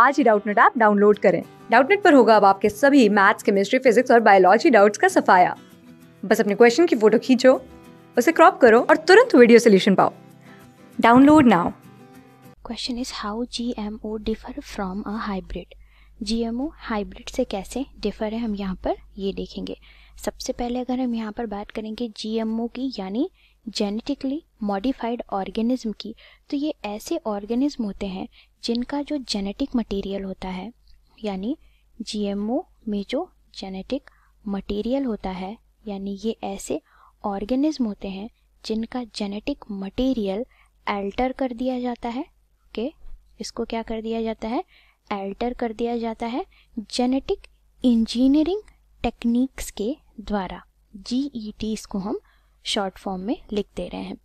आज ही Doubtnut app download करें डाउटनेट पर होगा अब आपके सभी मैथ्स केमिस्ट्री फिजिक्स और बायोलॉजी डाउट्स का सफाया बस अपने क्वेश्चन की फोटो खींचो उसे क्रॉप करो और तुरंत वीडियो सोल्यूशन पाओ download now question is how G M O differ from a hybrid G M O hybrid से कैसे डिफर है हम यहाँ पर ये देखेंगे सबसे पहले अगर हम यहाँ पर बात करेंगे जी एम ओ की यानी जेनेटिकली मॉडिफाइड ऑर्गेनिज्म की तो ये ऐसे ऑर्गेनिज्म होते हैं जिनका जो जेनेटिक मटेरियल होता है यानी जीएमओ में जो जेनेटिक मटेरियल होता है यानी ये ऐसे ऑर्गेनिज्म होते हैं जिनका जेनेटिक मटेरियल एल्टर कर दिया जाता है ओके okay? इसको क्या कर दिया जाता है एल्टर कर दिया जाता है जेनेटिक इंजीनियरिंग टेक्निक्स के द्वारा जी e इसको हम शॉर्ट फॉर्म में लिख दे रहे हैं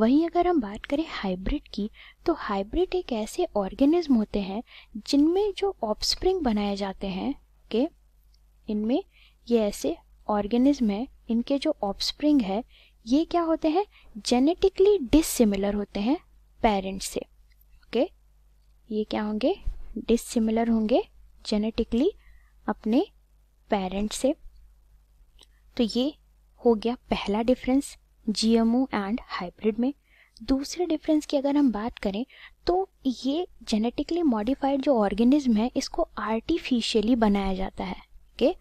वहीं अगर हम बात करें हाइब्रिड की तो हाइब्रिड एक ऐसे ऑर्गेनिज्म होते हैं जिनमें जो ऑफस्प्रिंग बनाए जाते हैं के इनमें ये ऐसे ऑर्गेनिज्म हैं इनके जो ऑफस्प्रिंग है ये क्या होते हैं जेनेटिकली डिसिमिलर होते हैं पेरेंट्स से ओके ये क्या होंगे डिसिमिलर होंगे जेनेटिकली अपने पेरेंट्स से तो ये हो गया पहला डिफरेंस जीएमओ एंड हाइब्रिड में दूसरे डिफरेंस की अगर हम बात करें तो ये जेनेटिकली मॉडिफाइड जो ऑर्गेनिज्म है इसको आर्टिफिशियली बनाया जाता है के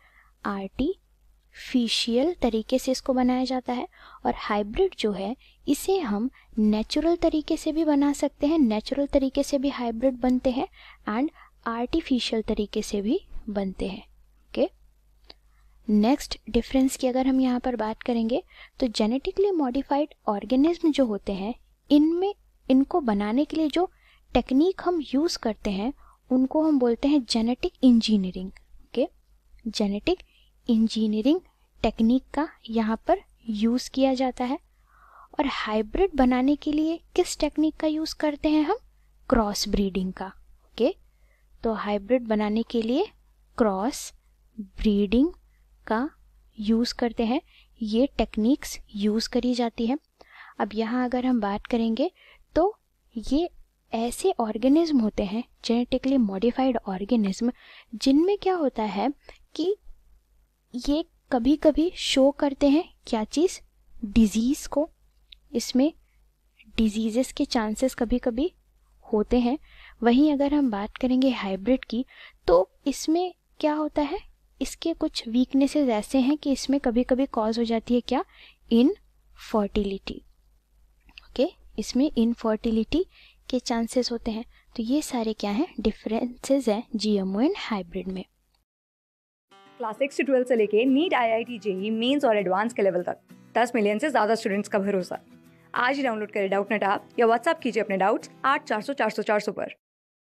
आर्टिफिशियल तरीके से इसको बनाया जाता है और हाइब्रिड जो है इसे हम नेचुरल तरीके से भी बना सकते हैं नेचुरल तरीके से भी हाइब्रिड बनते हैं एंड आर्टिफिशियल तरीके से भी बनते हैं नेक्स्ट डिफरेंस की अगर हम यहाँ पर बात करेंगे तो जेनेटिकली मॉडिफाइड ऑर्गेनिज्म जो होते हैं इनमें इनको बनाने के लिए जो टेक्निक हम यूज़ करते हैं उनको हम बोलते हैं genetic engineering okay genetic engineering technique का यहाँ पर यूज़ किया जाता है और हाइब्रिड बनाने के लिए किस टेक्निक का यूज़ करते हैं हम क्रॉस ब्रीडिंग का ओके तो हाइब्रिड बनाने के लिए क्रॉस ब्रीडिंग का यूज़ करते हैं ये टेक्निक्स यूज़ करी जाती है अब यहाँ अगर हम बात करेंगे तो ये ऐसे ऑर्गेनिज्म होते हैं जेनेटिकली मॉडिफाइड ऑर्गेनिज्म जिनमें क्या होता है कि ये कभी कभी शो करते हैं क्या चीज़ डिजीज़ को इसमें डिजीज़ेस के चांसेस कभी कभी होते हैं वहीं अगर हम बात करेंगे हाइब्रिड की तो इसमें क्या होता है इसके कुछ वीकनेसेस ऐसे हैं कि इसमें कभी कभी कॉज हो जाती है क्या इनफर्टिलिटी ओके okay? इसमें इनफर्टिलिटी के चांसेस होते हैं तो ये सारे क्या हैं डिफरेंसेस हैं जीएमओ एंड हाइब्रिड में क्लास सिक्स से ट्वेल्थ से लेके NEET I I T JEE mains और एडवांस के लेवल तक दस मिलियन से ज़्यादा स्टूडेंट्स का भरोसा आज ही डाउनलोड करें डाउट नेट आप या व्हाट्सअप कीजिए अपने डाउट्स आठ चार सौ चार सौ चार सौ पर